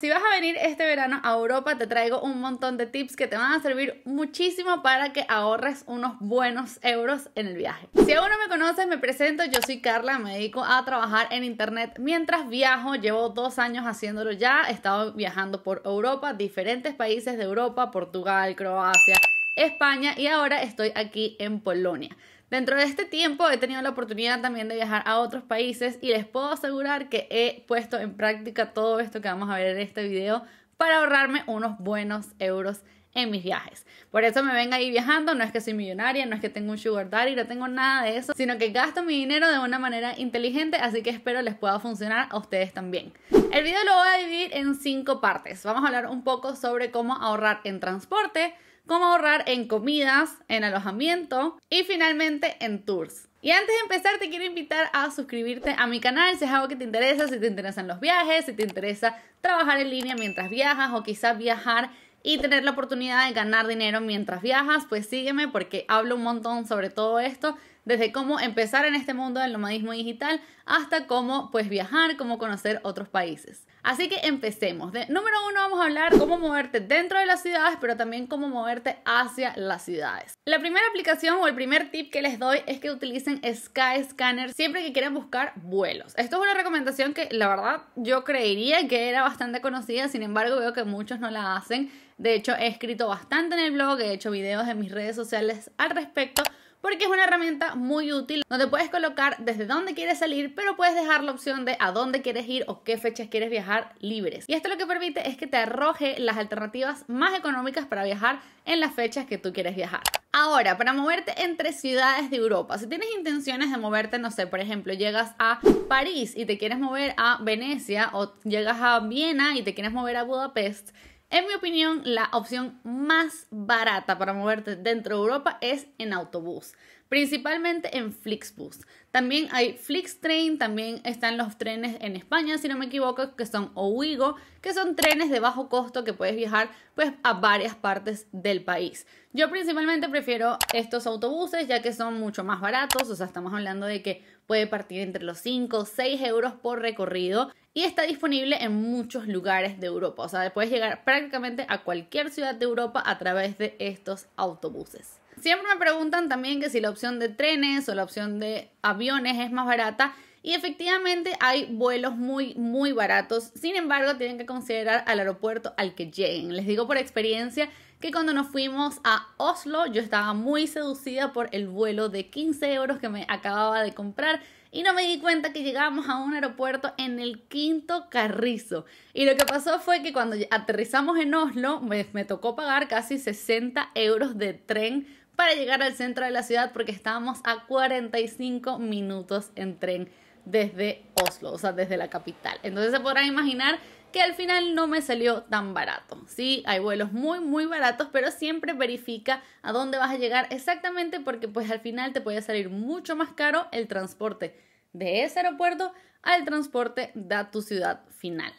Si vas a venir este verano a Europa, te traigo un montón de tips que te van a servir muchísimo para que ahorres unos buenos euros en el viaje. Si aún no me conoces, me presento, yo soy Carla, me dedico a trabajar en internet mientras viajo, llevo dos años haciéndolo ya, he estado viajando por Europa, diferentes países de Europa, Portugal, Croacia, España y ahora estoy aquí en Polonia. Dentro de este tiempo he tenido la oportunidad también de viajar a otros países y les puedo asegurar que he puesto en práctica todo esto que vamos a ver en este video para ahorrarme unos buenos euros en mis viajes. Por eso me ven ahí viajando, no es que soy millonaria, no es que tengo un sugar daddy, no tengo nada de eso, sino que gasto mi dinero de una manera inteligente, así que espero les pueda funcionar a ustedes también. El video lo voy a dividir en cinco partes. Vamos a hablar un poco sobre cómo ahorrar en transporte, cómo ahorrar en comidas, en alojamiento y finalmente en tours. Y antes de empezar te quiero invitar a suscribirte a mi canal si es algo que te interesa, si te interesan los viajes, si te interesa trabajar en línea mientras viajas o quizás viajar y tener la oportunidad de ganar dinero mientras viajas, pues sígueme porque hablo un montón sobre todo esto desde cómo empezar en este mundo del nomadismo digital hasta cómo pues viajar, cómo conocer otros países. Así que empecemos. De número uno vamos a hablar cómo moverte dentro de las ciudades, pero también cómo moverte hacia las ciudades. La primera aplicación o el primer tip que les doy es que utilicen sky scanner siempre que quieran buscar vuelos. Esto es una recomendación que la verdad yo creería que era bastante conocida, sin embargo veo que muchos no la hacen. De hecho, he escrito bastante en el blog, he hecho videos en mis redes sociales al respecto porque es una herramienta muy útil donde puedes colocar desde dónde quieres salir, pero puedes dejar la opción de a dónde quieres ir o qué fechas quieres viajar libres. Y esto lo que permite es que te arroje las alternativas más económicas para viajar en las fechas que tú quieres viajar. Ahora, para moverte entre ciudades de Europa, si tienes intenciones de moverte, no sé, por ejemplo, llegas a París y te quieres mover a Venecia o llegas a Viena y te quieres mover a Budapest, en mi opinión, la opción más barata para moverte dentro de Europa es en autobús, principalmente en Flixbus. También hay Flixtrain, también están los trenes en España, si no me equivoco, que son Ouigo, que son trenes de bajo costo que puedes viajar pues a varias partes del país. Yo principalmente prefiero estos autobuses ya que son mucho más baratos, o sea, estamos hablando de que puede partir entre los 5 o 6 euros por recorrido y está disponible en muchos lugares de Europa. O sea, puedes llegar prácticamente a cualquier ciudad de Europa a través de estos autobuses. Siempre me preguntan también que si la opción de trenes o la opción de aviones es más barata. Y efectivamente hay vuelos muy, muy baratos. Sin embargo, tienen que considerar al aeropuerto al que lleguen. Les digo por experiencia que cuando nos fuimos a Oslo yo estaba muy seducida por el vuelo de 15 euros que me acababa de comprar y no me di cuenta que llegábamos a un aeropuerto en el quinto carrizo. Y lo que pasó fue que cuando aterrizamos en Oslo me, tocó pagar casi 60 euros de tren para llegar al centro de la ciudad porque estábamos a 45 minutos en tren desde Oslo, o sea, desde la capital. Entonces se podrán imaginar que al final no me salió tan barato. Sí, hay vuelos muy muy baratos, pero siempre verifica a dónde vas a llegar exactamente porque pues al final te puede salir mucho más caro el transporte de ese aeropuerto al transporte de tu ciudad final.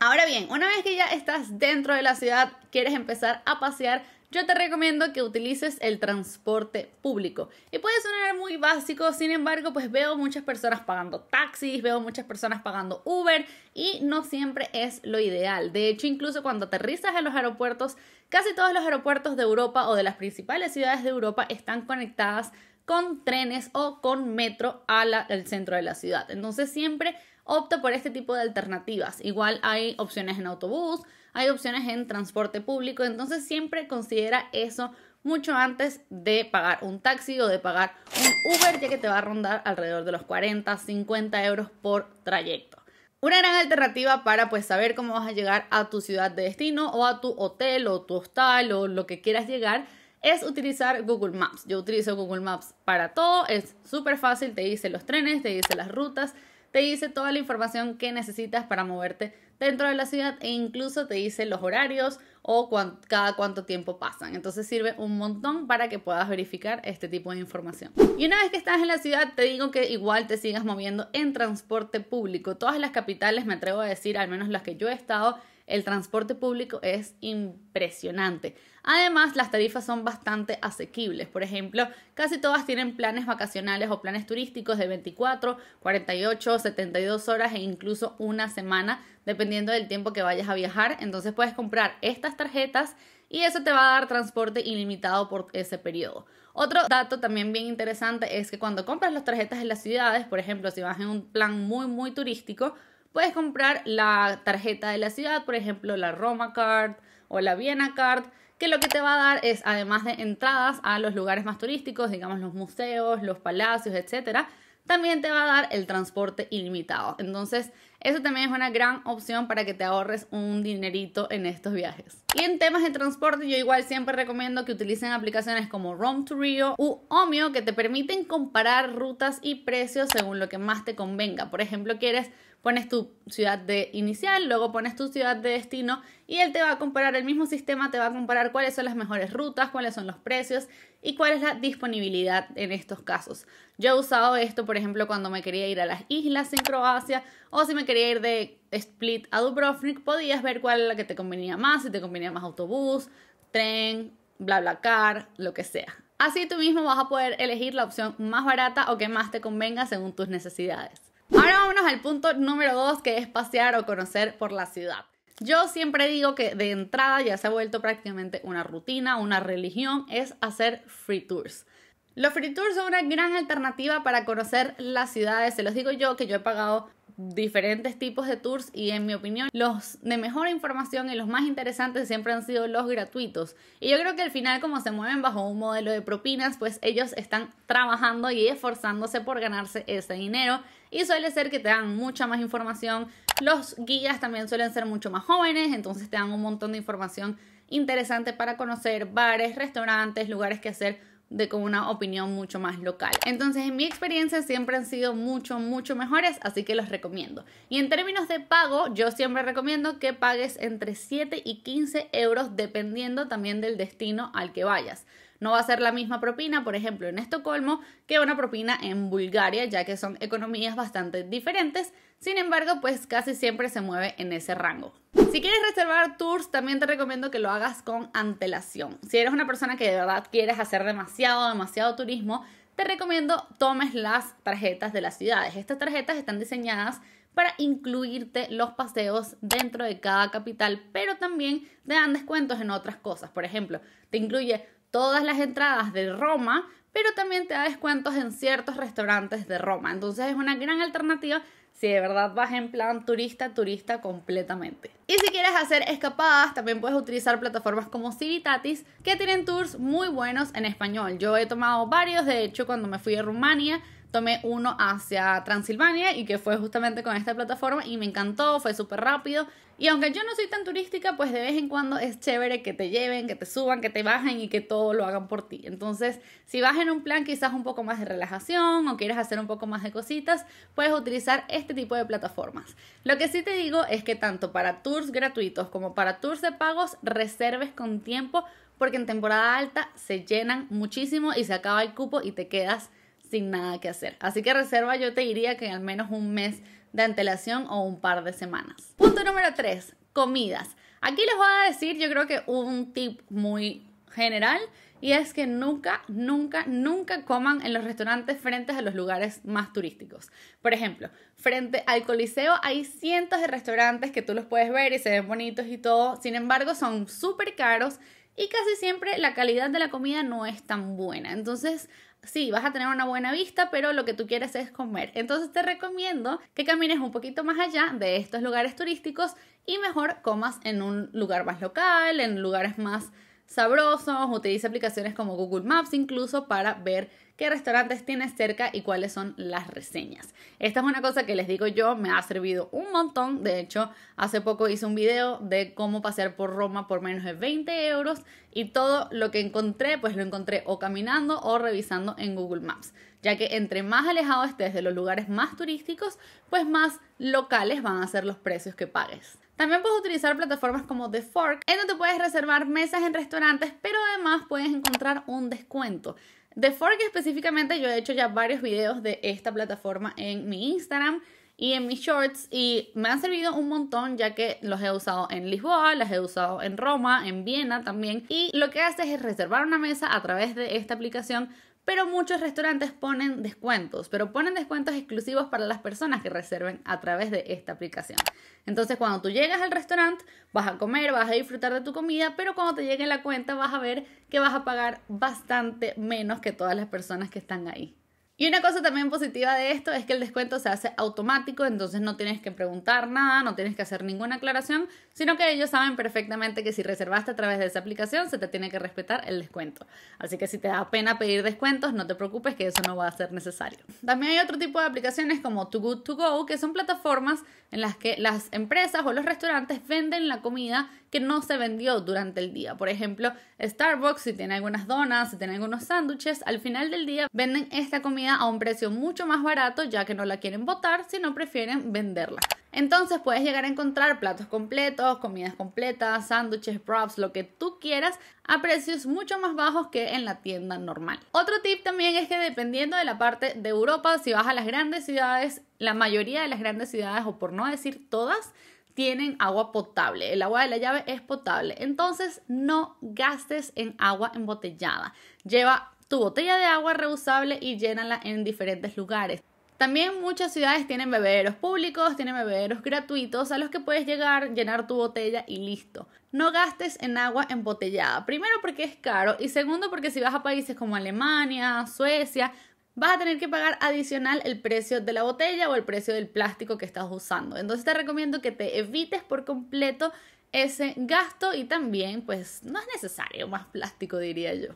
Ahora bien, una vez que ya estás dentro de la ciudad, quieres empezar a pasear yo te recomiendo que utilices el transporte público. Y puede sonar muy básico, sin embargo, pues veo muchas personas pagando taxis, veo muchas personas pagando Uber y no siempre es lo ideal. De hecho, incluso cuando aterrizas en los aeropuertos, casi todos los aeropuertos de Europa o de las principales ciudades de Europa están conectadas con trenes o con metro al centro de la ciudad. Entonces siempre opta por este tipo de alternativas. Igual hay opciones en autobús, hay opciones en transporte público, entonces siempre considera eso mucho antes de pagar un taxi o de pagar un Uber, ya que te va a rondar alrededor de los 40, 50 euros por trayecto. Una gran alternativa para pues saber cómo vas a llegar a tu ciudad de destino o a tu hotel o tu hostal o lo que quieras llegar es utilizar Google Maps. Yo utilizo Google Maps para todo, es súper fácil, te dice los trenes, te dice las rutas, te dice toda la información que necesitas para moverte dentro de la ciudad e incluso te dice los horarios o cada cuánto tiempo pasan. Entonces sirve un montón para que puedas verificar este tipo de información. Y una vez que estás en la ciudad, te digo que igual te sigas moviendo en transporte público. Todas las capitales, me atrevo a decir, al menos las que yo he estado, el transporte público es impresionante. Además, las tarifas son bastante asequibles. Por ejemplo, casi todas tienen planes vacacionales o planes turísticos de 24, 48, 72 horas e incluso una semana, dependiendo del tiempo que vayas a viajar. Entonces puedes comprar estas tarjetas y eso te va a dar transporte ilimitado por ese periodo. Otro dato también bien interesante es que cuando compras las tarjetas en las ciudades, por ejemplo, si vas en un plan muy, muy turístico, puedes comprar la tarjeta de la ciudad, por ejemplo, la Roma Card o la Viena Card que lo que te va a dar es, además de entradas a los lugares más turísticos, digamos los museos, los palacios, etc., también te va a dar el transporte ilimitado. Entonces, eso también es una gran opción para que te ahorres un dinerito en estos viajes. Y en temas de transporte, yo igual siempre recomiendo que utilicen aplicaciones como Rome to Rio u Omio que te permiten comparar rutas y precios según lo que más te convenga. Por ejemplo, quieres pones tu ciudad de inicial, luego pones tu ciudad de destino y él te va a comparar, el mismo sistema te va a comparar cuáles son las mejores rutas, cuáles son los precios y cuál es la disponibilidad en estos casos. Yo he usado esto, por ejemplo, cuando me quería ir a las islas en Croacia o si me quería ir de Split a Dubrovnik, podías ver cuál es la que te convenía más, si te convenía más autobús, tren, bla bla car, lo que sea. Así tú mismo vas a poder elegir la opción más barata o que más te convenga según tus necesidades. Ahora vámonos al punto número 2, que es pasear o conocer por la ciudad. Yo siempre digo que de entrada ya se ha vuelto prácticamente una rutina, una religión, es hacer free tours. Los free tours son una gran alternativa para conocer las ciudades. Se los digo yo que yo he pagado diferentes tipos de tours y en mi opinión los de mejor información y los más interesantes siempre han sido los gratuitos. Y yo creo que al final como se mueven bajo un modelo de propinas, pues ellos están trabajando y esforzándose por ganarse ese dinero y suele ser que te dan mucha más información. Los guías también suelen ser mucho más jóvenes, entonces te dan un montón de información interesante para conocer bares, restaurantes, lugares que hacer de con una opinión mucho más local. Entonces, en mi experiencia siempre han sido mucho, mucho mejores, así que los recomiendo. Y en términos de pago, yo siempre recomiendo que pagues entre 7 y 15 euros dependiendo también del destino al que vayas. No va a ser la misma propina, por ejemplo, en Estocolmo que una propina en Bulgaria, ya que son economías bastante diferentes. Sin embargo, pues casi siempre se mueve en ese rango. Si quieres reservar tours, también te recomiendo que lo hagas con antelación. Si eres una persona que de verdad quieres hacer demasiado, demasiado turismo, te recomiendo tomes las tarjetas de las ciudades. Estas tarjetas están diseñadas para incluirte los paseos dentro de cada capital, pero también te dan descuentos en otras cosas. Por ejemplo, te incluye todas las entradas de Roma, pero también te da descuentos en ciertos restaurantes de Roma. Entonces es una gran alternativa si de verdad vas en plan turista, turista completamente. Y si quieres hacer escapadas, también puedes utilizar plataformas como Civitatis, que tienen tours muy buenos en español. Yo he tomado varios, de hecho, cuando me fui a Rumania, tomé uno hacia Transilvania y que fue justamente con esta plataforma y me encantó, fue súper rápido. Y aunque yo no soy tan turística, pues de vez en cuando es chévere que te lleven, que te suban, que te bajen y que todo lo hagan por ti. Entonces, si vas en un plan quizás un poco más de relajación o quieres hacer un poco más de cositas, puedes utilizar este tipo de plataformas. Lo que sí te digo es que tanto para tours gratuitos como para tours de pagos, reserves con tiempo porque en temporada alta se llenan muchísimo y se acaba el cupo y te quedas sin nada que hacer. Así que reserva yo te diría que al menos un mes de antelación o un par de semanas. Punto número 3, comidas. Aquí les voy a decir yo creo que un tip muy general y es que nunca, nunca, nunca coman en los restaurantes frente a los lugares más turísticos. Por ejemplo, frente al Coliseo hay cientos de restaurantes que tú los puedes ver y se ven bonitos y todo, sin embargo son súper caros y casi siempre la calidad de la comida no es tan buena. Entonces sí, vas a tener una buena vista, pero lo que tú quieres es comer. Entonces te recomiendo que camines un poquito más allá de estos lugares turísticos y mejor comas en un lugar más local, en lugares más sabrosos, utiliza aplicaciones como Google Maps incluso para ver qué restaurantes tienes cerca y cuáles son las reseñas. Esta es una cosa que les digo yo, me ha servido un montón. De hecho, hace poco hice un video de cómo pasear por Roma por menos de 20 euros y todo lo que encontré, pues lo encontré o caminando o revisando en Google Maps ya que entre más alejado estés de los lugares más turísticos, pues más locales van a ser los precios que pagues. También puedes utilizar plataformas como The Fork, en donde puedes reservar mesas en restaurantes, pero además puedes encontrar un descuento. The Fork específicamente, yo he hecho ya varios videos de esta plataforma en mi Instagram y en mis shorts y me han servido un montón ya que los he usado en Lisboa, las he usado en Roma, en Viena también y lo que haces es reservar una mesa a través de esta aplicación pero muchos restaurantes ponen descuentos, pero ponen descuentos exclusivos para las personas que reserven a través de esta aplicación. Entonces, cuando tú llegas al restaurante, vas a comer, vas a disfrutar de tu comida, pero cuando te llegue la cuenta vas a ver que vas a pagar bastante menos que todas las personas que están ahí. Y una cosa también positiva de esto es que el descuento se hace automático, entonces no tienes que preguntar nada, no tienes que hacer ninguna aclaración, sino que ellos saben perfectamente que si reservaste a través de esa aplicación se te tiene que respetar el descuento. Así que si te da pena pedir descuentos, no te preocupes que eso no va a ser necesario. También hay otro tipo de aplicaciones como Too Good To Go, que son plataformas en las que las empresas o los restaurantes venden la comida que no se vendió durante el día. Por ejemplo, Starbucks, si tiene algunas donas, si tiene algunos sándwiches, al final del día venden esta comida a un precio mucho más barato, ya que no la quieren botar, sino prefieren venderla. Entonces puedes llegar a encontrar platos completos, comidas completas, sándwiches, props, lo que tú quieras a precios mucho más bajos que en la tienda normal. Otro tip también es que dependiendo de la parte de Europa, si vas a las grandes ciudades, la mayoría de las grandes ciudades, o por no decir todas, tienen agua potable. El agua de la llave es potable. Entonces no gastes en agua embotellada. Lleva tu botella de agua reusable y llénala en diferentes lugares. También muchas ciudades tienen bebederos públicos, tienen bebederos gratuitos a los que puedes llegar, llenar tu botella y listo. No gastes en agua embotellada. Primero porque es caro y segundo porque si vas a países como Alemania, Suecia, vas a tener que pagar adicional el precio de la botella o el precio del plástico que estás usando. Entonces te recomiendo que te evites por completo ese gasto y también pues no es necesario más plástico diría yo.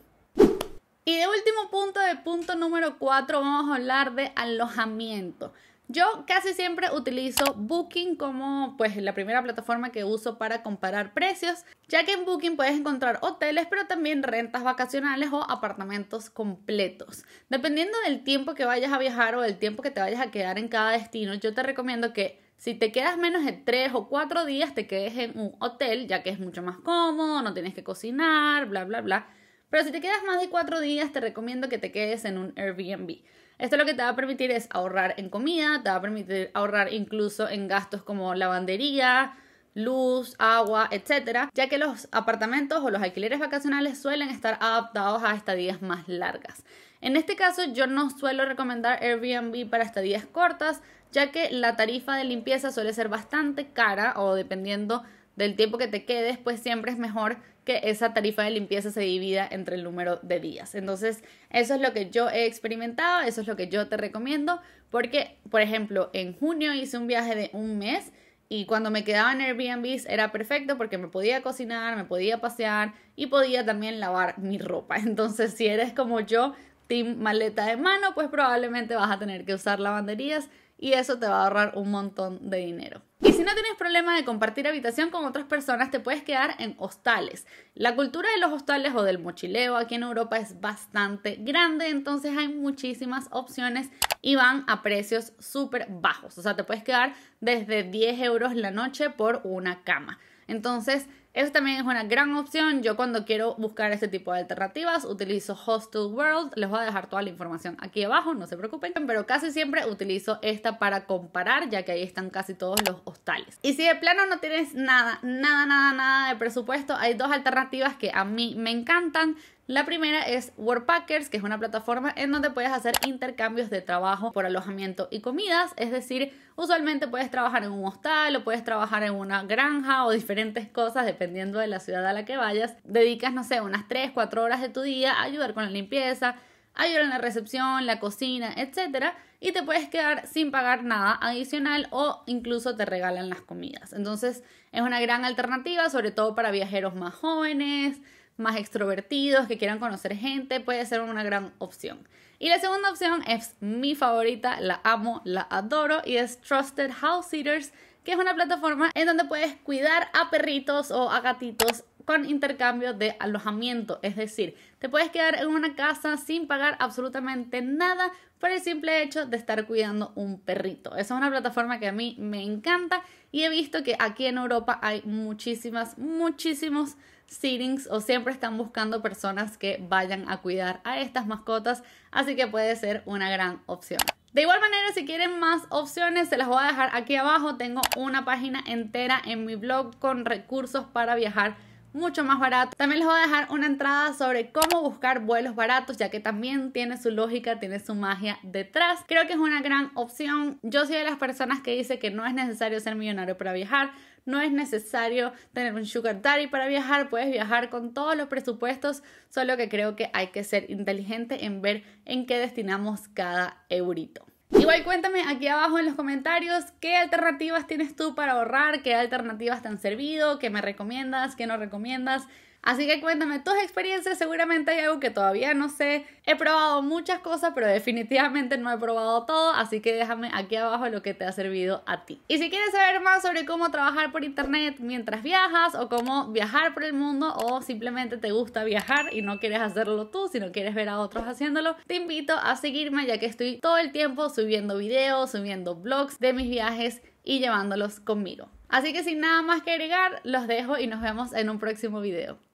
Y de último punto, de punto número 4, vamos a hablar de alojamiento. Yo casi siempre utilizo Booking como pues la primera plataforma que uso para comparar precios, ya que en Booking puedes encontrar hoteles, pero también rentas vacacionales o apartamentos completos. Dependiendo del tiempo que vayas a viajar o del tiempo que te vayas a quedar en cada destino, yo te recomiendo que si te quedas menos de 3 o 4 días, te quedes en un hotel, ya que es mucho más cómodo, no tienes que cocinar, bla, bla, bla pero si te quedas más de cuatro días, te recomiendo que te quedes en un Airbnb. Esto lo que te va a permitir es ahorrar en comida, te va a permitir ahorrar incluso en gastos como lavandería, luz, agua, etc. ya que los apartamentos o los alquileres vacacionales suelen estar adaptados a estadías más largas. En este caso, yo no suelo recomendar Airbnb para estadías cortas, ya que la tarifa de limpieza suele ser bastante cara o dependiendo del tiempo que te quedes, pues siempre es mejor que esa tarifa de limpieza se divida entre el número de días. Entonces, eso es lo que yo he experimentado, eso es lo que yo te recomiendo, porque, por ejemplo, en junio hice un viaje de un mes y cuando me quedaba en Airbnb era perfecto porque me podía cocinar, me podía pasear y podía también lavar mi ropa. Entonces, si eres como yo, team maleta de mano, pues probablemente vas a tener que usar lavanderías y eso te va a ahorrar un montón de dinero. Y si no tienes problema de compartir habitación con otras personas, te puedes quedar en hostales. La cultura de los hostales o del mochileo aquí en Europa es bastante grande, entonces hay muchísimas opciones y van a precios súper bajos. O sea, te puedes quedar desde 10 euros la noche por una cama. Entonces, eso también es una gran opción. Yo cuando quiero buscar este tipo de alternativas utilizo Hostel World. Les voy a dejar toda la información aquí abajo, no se preocupen. Pero casi siempre utilizo esta para comparar, ya que ahí están casi todos los hostales. Y si de plano no tienes nada, nada, nada, nada de presupuesto, hay dos alternativas que a mí me encantan. La primera es Workpackers, que es una plataforma en donde puedes hacer intercambios de trabajo por alojamiento y comidas, es decir, usualmente puedes trabajar en un hostal o puedes trabajar en una granja o diferentes cosas dependiendo de la ciudad a la que vayas. Dedicas, no sé, unas 3, 4 horas de tu día a ayudar con la limpieza, ayudar en la recepción, la cocina, etc. y te puedes quedar sin pagar nada adicional o incluso te regalan las comidas. Entonces, es una gran alternativa, sobre todo para viajeros más jóvenes más extrovertidos, que quieran conocer gente, puede ser una gran opción. Y la segunda opción es mi favorita, la amo, la adoro y es Trusted House Sitters, que es una plataforma en donde puedes cuidar a perritos o a gatitos con intercambio de alojamiento, es decir, te puedes quedar en una casa sin pagar absolutamente nada por el simple hecho de estar cuidando un perrito. Esa es una plataforma que a mí me encanta y he visto que aquí en Europa hay muchísimas, muchísimos sittings o siempre están buscando personas que vayan a cuidar a estas mascotas, así que puede ser una gran opción. De igual manera, si quieren más opciones, se las voy a dejar aquí abajo. Tengo una página entera en mi blog con recursos para viajar mucho más barato. También les voy a dejar una entrada sobre cómo buscar vuelos baratos, ya que también tiene su lógica, tiene su magia detrás. Creo que es una gran opción. Yo soy de las personas que dice que no es necesario ser millonario para viajar. No es necesario tener un sugar daddy para viajar, puedes viajar con todos los presupuestos, solo que creo que hay que ser inteligente en ver en qué destinamos cada eurito. Igual cuéntame aquí abajo en los comentarios qué alternativas tienes tú para ahorrar, qué alternativas te han servido, qué me recomiendas, qué no recomiendas. Así que cuéntame tus experiencias, seguramente hay algo que todavía no sé. He probado muchas cosas, pero definitivamente no he probado todo, así que déjame aquí abajo lo que te ha servido a ti. Y si quieres saber más sobre cómo trabajar por internet mientras viajas o cómo viajar por el mundo o simplemente te gusta viajar y no quieres hacerlo tú, sino quieres ver a otros haciéndolo, te invito a seguirme ya que estoy todo el tiempo subiendo videos, subiendo blogs de mis viajes y llevándolos conmigo. Así que sin nada más que agregar, los dejo y nos vemos en un próximo video.